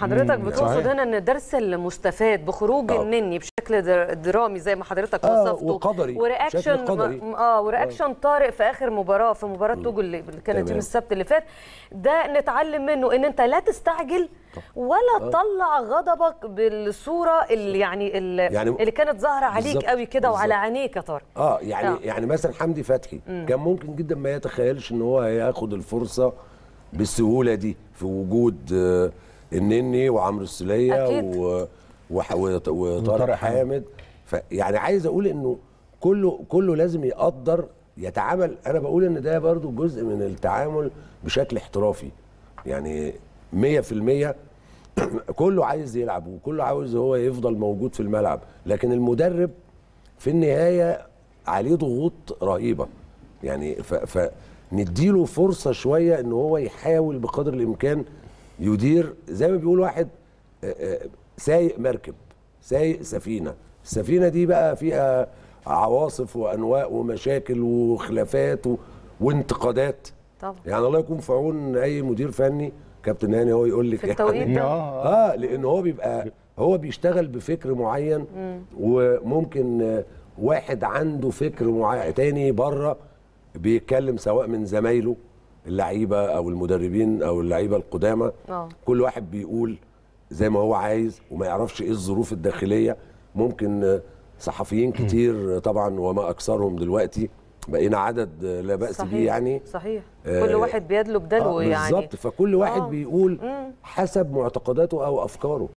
حضرتك بتقصد هنا ان الدرس المستفاد بخروج آه. النني بشكل درامي زي ما حضرتك آه، وصفته آه وقدري ورياكشن اه ورياكشن آه. طارق في اخر مباراه في مباراه توجو اللي كانت يوم السبت اللي فات ده نتعلم منه ان انت لا تستعجل ولا آه. غضبك بالصوره اللي يعني اللي, يعني اللي كانت ظاهره عليك قوي كده وعلى عينيك يا طارق اه يعني آه. يعني مثلا حمدي فتحي مم. كان ممكن جدا ما يتخيلش ان هو هياخد الفرصه بالسهوله دي في وجود آه النني وعمرو السليه و... وطارق حامد فيعني عايز اقول انه كله كله لازم يقدر يتعامل انا بقول ان ده برضو جزء من التعامل بشكل احترافي يعني 100% كله عايز يلعب وكله عاوز هو يفضل موجود في الملعب لكن المدرب في النهايه عليه ضغوط رهيبه يعني فنديله فرصه شويه ان هو يحاول بقدر الامكان يدير زي ما بيقول واحد آه، آه، سايق مركب سايق سفينه السفينه دي بقى فيها عواصف وانواء ومشاكل وخلافات و... وانتقادات طبعا يعني الله يكون في عون اي مدير فني كابتن هاني هو يقول لك في يعني. التوقيت يعني اه لان هو بيبقى هو بيشتغل بفكر معين مم. وممكن آه، واحد عنده فكر معين تاني بره بيتكلم سواء من زمايله اللعيبه او المدربين او اللعيبه القدامى آه. كل واحد بيقول زي ما هو عايز وما يعرفش ايه الظروف الداخليه ممكن صحفيين كتير طبعا وما اكثرهم دلوقتي بقينا عدد لا باس به بيه يعني صحيح آه كل واحد بيدلو بدلو آه يعني بالظبط فكل واحد آه. بيقول حسب معتقداته او افكاره